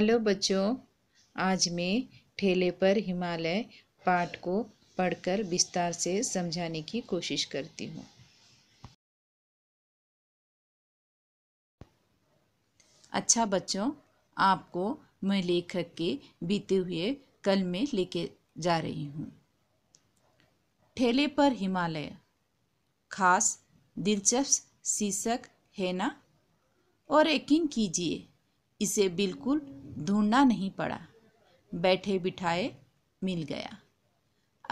hello बच्चों आज मैं ठेले पर हिमालय पाठ को पढ़कर विस्तार से समझाने की कोशिश करती हूँ अच्छा बच्चों आपको मैं लेखक के बीते हुए कल में लेके जा रही हूँ ठेले पर हिमालय खास दिलचस्प शीर्षक है ना और यकीन कीजिए इसे बिल्कुल ढूंढना नहीं पड़ा बैठे बिठाए मिल गया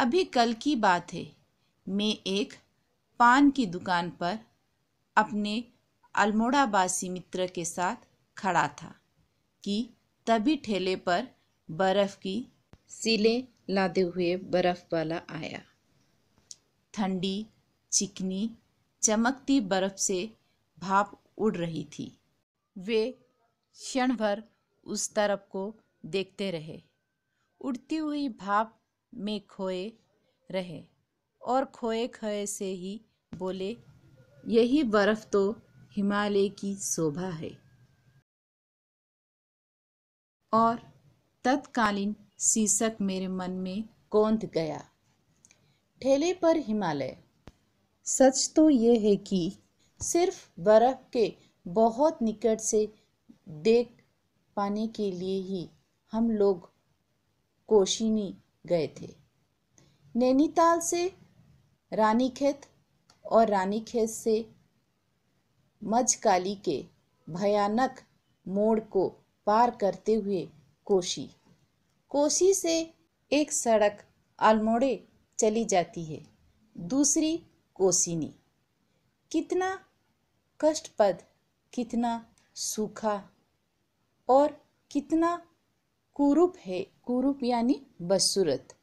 अभी कल की बात है मैं एक पान की दुकान पर अपने अल्मोड़ाबासी मित्र के साथ खड़ा था कि तभी ठेले पर बर्फ़ की सिले लादे हुए बर्फ़ वाला आया ठंडी चिकनी चमकती बर्फ़ से भाप उड़ रही थी वे क्षण भर उस तरफ को देखते रहे उड़ती हुई भाप में खोए रहे और खोए खोए से ही बोले यही बर्फ तो हिमालय की शोभा है और तत्कालीन शीर्षक मेरे मन में कोंद गया ठेले पर हिमालय सच तो ये है कि सिर्फ बर्फ के बहुत निकट से देख पाने के लिए ही हम लोग कोशिनी गए थे नैनीताल से रानीखेत और रानीखेत से मझकाली के भयानक मोड़ को पार करते हुए कोशी कोशी से एक सड़क अल्मोड़े चली जाती है दूसरी कोशिनी कितना कष्टपद कितना सूखा और कितना कुरूप है कुरूप यानी बदसूरत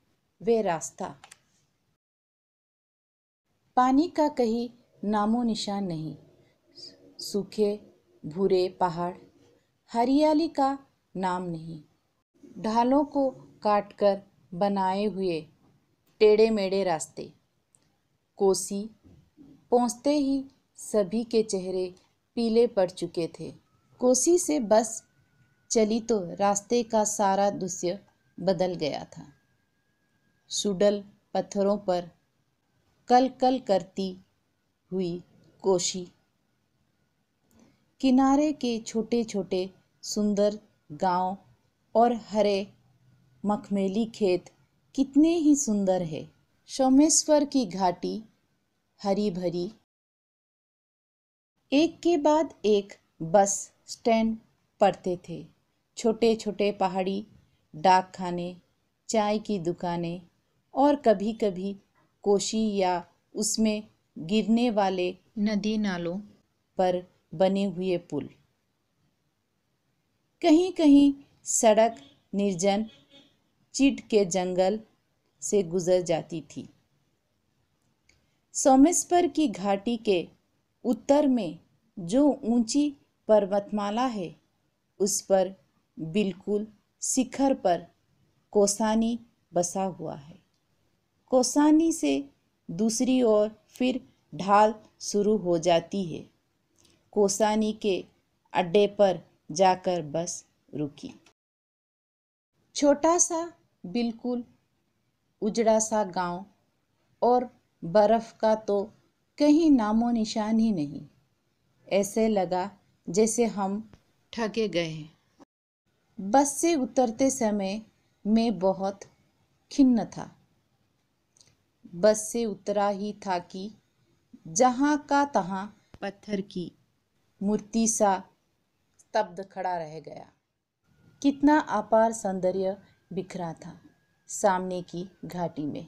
वे रास्ता पानी का कहीं नामो निशान नहीं सूखे भूरे पहाड़ हरियाली का नाम नहीं ढालों को काटकर बनाए हुए टेढ़े मेढ़े रास्ते कोसी पहुँचते ही सभी के चेहरे पीले पड़ चुके थे कोसी से बस चली तो रास्ते का सारा दृश्य बदल गया था सुडल पत्थरों पर कल कल करती हुई कोशी किनारे के छोटे छोटे सुंदर गांव और हरे मखमेली खेत कितने ही सुंदर है सोमेश्वर की घाटी हरी भरी एक के बाद एक बस स्टैंड पड़ते थे छोटे छोटे पहाड़ी डाक खाने चाय की दुकानें और कभी कभी कोशी या उसमें गिरने वाले नदी नालों पर बने हुए पुल कहीं कहीं सड़क निर्जन चिट के जंगल से गुजर जाती थी सोमेश्वर की घाटी के उत्तर में जो ऊंची पर्वतमाला है उस पर बिल्कुल शिखर पर कोसानी बसा हुआ है कोसानी से दूसरी ओर फिर ढाल शुरू हो जाती है कोसानी के अड्डे पर जाकर बस रुकी छोटा सा बिल्कुल उजड़ा सा गांव और बर्फ़ का तो कहीं नामो निशान ही नहीं ऐसे लगा जैसे हम ठगे गए हैं बस से उतरते समय मैं बहुत खिन्न था बस से उतरा ही था कि जहाँ का तहाँ पत्थर की मूर्ति सा स्तब्ध खड़ा रह गया कितना अपार सौंदर्य बिखरा था सामने की घाटी में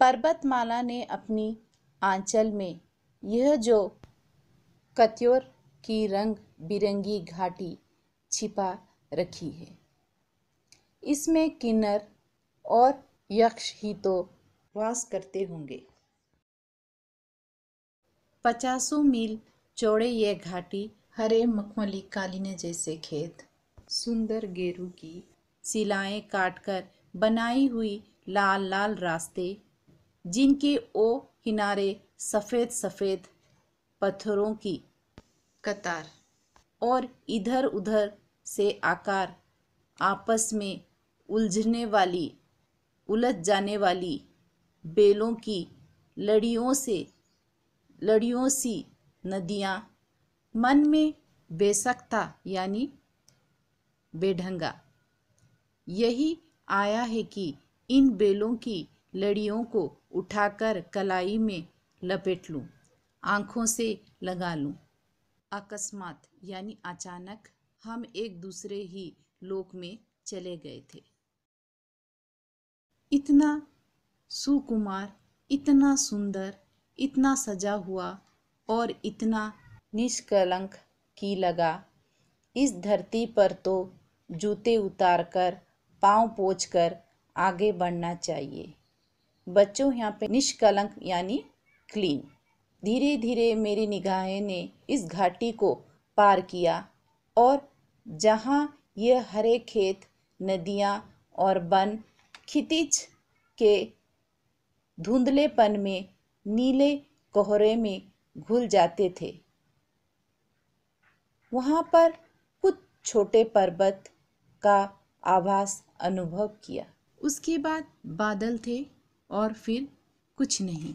पर्वतमाला ने अपनी आंचल में यह जो कत्योर की रंग बिरंगी घाटी छिपा रखी है इसमें किन्नर और यक्ष ही तो वास करते होंगे पचासों मील चौड़े ये घाटी हरे मखमली कालीने जैसे खेत सुंदर गेरू की सिलाएं काटकर बनाई हुई लाल लाल रास्ते जिनके ओ किनारे सफ़ेद सफ़ेद पत्थरों की कतार और इधर उधर से आकार आपस में उलझने वाली उलझ जाने वाली बेलों की लड़ियों से लड़ियों सी नदियाँ मन में बेसकता यानी बेढंगा यही आया है कि इन बेलों की लड़ियों को उठाकर कलाई में लपेट लूँ आँखों से लगा लूँ अकस्मात यानी अचानक हम एक दूसरे ही लोक में चले गए थे इतना सुकुमार इतना सुंदर इतना सजा हुआ और इतना निष्कलंक की लगा इस धरती पर तो जूते उतार कर पाँव पोच कर आगे बढ़ना चाहिए बच्चों यहाँ पे निष्कलंक यानी क्लीन धीरे धीरे मेरी निगाहें ने इस घाटी को पार किया और जहाँ ये हरे खेत नदियाँ और वन खितिज के धुंधलेपन में नीले कोहरे में घुल जाते थे वहाँ पर कुछ छोटे पर्वत का आभास अनुभव किया उसके बाद बादल थे और फिर कुछ नहीं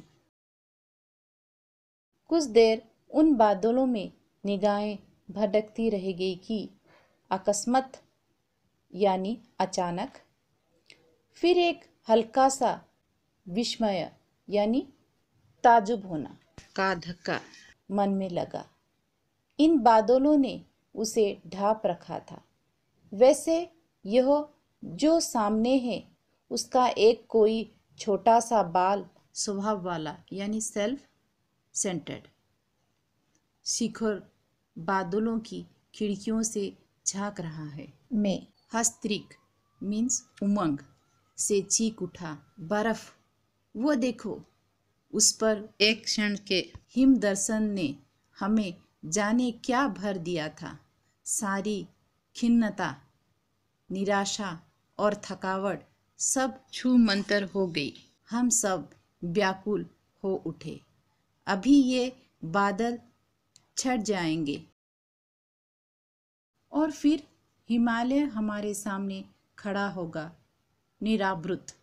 कुछ देर उन बादलों में निगाहें भटकती रह गई कि अकस्मत यानी अचानक फिर एक हल्का सा विस्मय यानी ताजुब होना का धक्का मन में लगा इन बादलों ने उसे ढाप रखा था वैसे यह जो सामने है उसका एक कोई छोटा सा बाल स्वभाव वाला यानी सेल्फ सेंटर्ड शिखर बादलों की खिड़कियों से झांक रहा है मैं हस्त्रिक मीन्स उमंग से चीख उठा बर्फ वो देखो उस पर एक क्षण के हिम दर्शन ने हमें जाने क्या भर दिया था सारी खिन्नता निराशा और थकावट सब छू मंतर हो गई हम सब व्याकुल हो उठे अभी ये बादल छट जाएंगे और फिर हिमालय हमारे सामने खड़ा होगा निरावृत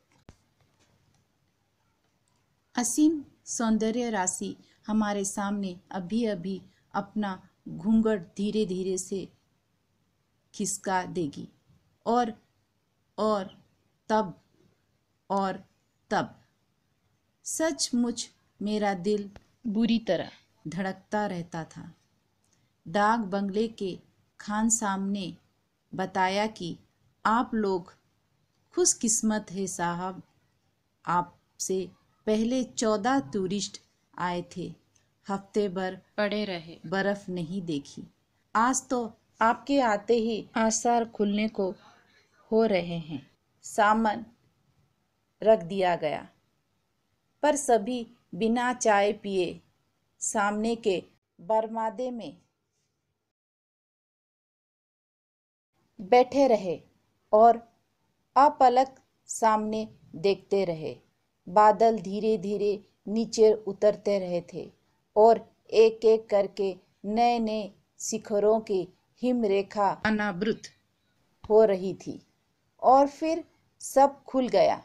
असीम सौंदर्य राशि हमारे सामने अभी अभी अपना घूंघट धीरे धीरे से खिसका देगी और और तब और तब सचमुच मेरा दिल बुरी तरह धड़कता रहता था डाक बंगले के खान साहब ने बताया कि आप लोग किस्मत है साहब आपसे पहले चौदह टूरिस्ट आए थे हफ्ते भर पड़े रहे बर्फ नहीं देखी आज तो आपके आते ही आसार खुलने को हो रहे हैं सामान रख दिया गया पर सभी बिना चाय पिए सामने के बरमादे में बैठे रहे और अपलक सामने देखते रहे बादल धीरे धीरे नीचे उतरते रहे थे और एक एक करके नए नए शिखरों की हिमरेखा अनावृत हो रही थी और फिर सब खुल गया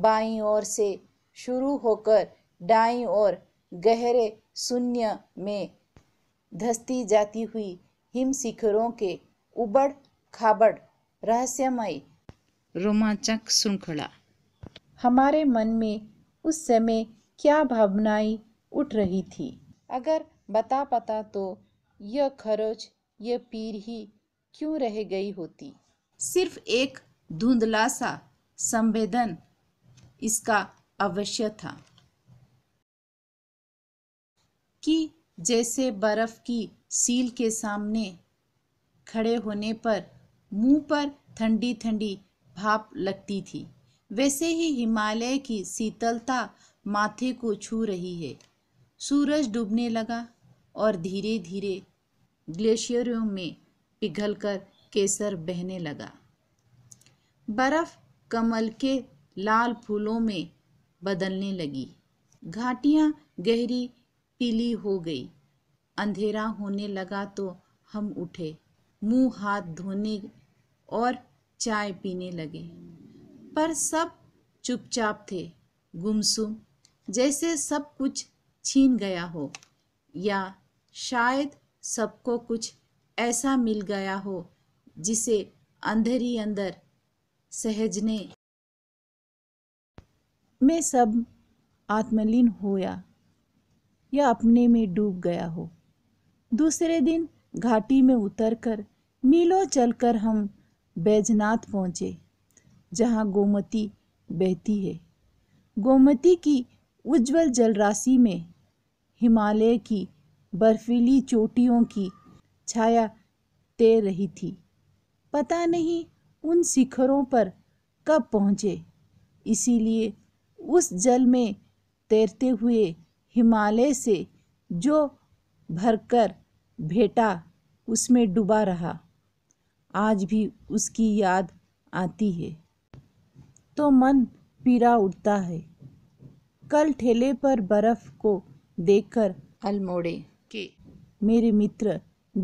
बाईं ओर से शुरू होकर डाई ओर गहरे शून्य में धसती जाती हुई हिम शिखरों के उबड़ खाबड़ रहस्यमय रोमांचक श्रृंखला हमारे मन में उस समय क्या भावनाएं उठ रही थी अगर बता पता तो यह खरोच यह पीर ही क्यों रह गई होती सिर्फ एक धुंधला सा संवेदन इसका अवश्य था कि जैसे बर्फ की सील के सामने खड़े होने पर मुंह पर ठंडी ठंडी भाप लगती थी वैसे ही हिमालय की शीतलता माथे को छू रही है सूरज डूबने लगा और धीरे धीरे ग्लेशियरों में पिघलकर केसर बहने लगा बर्फ कमल के लाल फूलों में बदलने लगी घाटियाँ गहरी पीली हो गई अंधेरा होने लगा तो हम उठे मुंह हाथ धोने और चाय पीने लगे पर सब चुपचाप थे गुमसुम जैसे सब कुछ छीन गया हो या शायद सबको कुछ ऐसा मिल गया हो जिसे अंदर ही अंदर सहजने में सब आत्मलीन होया या अपने में डूब गया हो दूसरे दिन घाटी में उतरकर मीलों चलकर हम बैजनाथ पहुँचे जहाँ गोमती बहती है गोमती की उज्जवल जलराशि में हिमालय की बर्फीली चोटियों की छाया तैर रही थी पता नहीं उन शिखरों पर कब पहुँचे इसीलिए उस जल में तैरते हुए हिमालय से जो भरकर भेटा उसमें डूबा रहा आज भी उसकी याद आती है तो मन पीरा उठता है कल ठेले पर बर्फ़ को देखकर अल्मोड़े के मेरे मित्र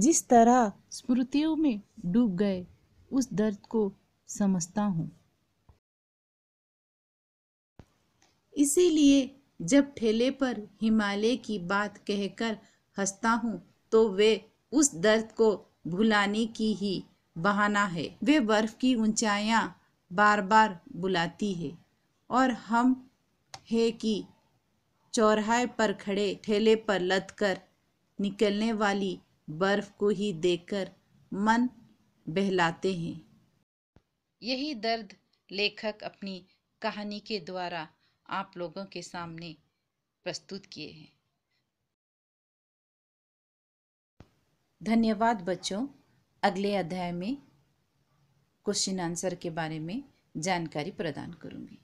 जिस तरह स्मृतियों में डूब गए उस दर्द को समझता हूँ इसीलिए जब ठेले पर हिमालय की बात कहकर हंसता हूँ तो वे उस दर्द को भुलाने की ही बहाना है वे बर्फ की ऊंचाइयां बार बार बुलाती है और हम है कि चौराहे पर खड़े ठेले पर लत कर निकलने वाली बर्फ को ही देखकर मन बहलाते हैं यही दर्द लेखक अपनी कहानी के द्वारा आप लोगों के सामने प्रस्तुत किए हैं धन्यवाद बच्चों अगले अध्याय में क्वेश्चन आंसर के बारे में जानकारी प्रदान करूँगी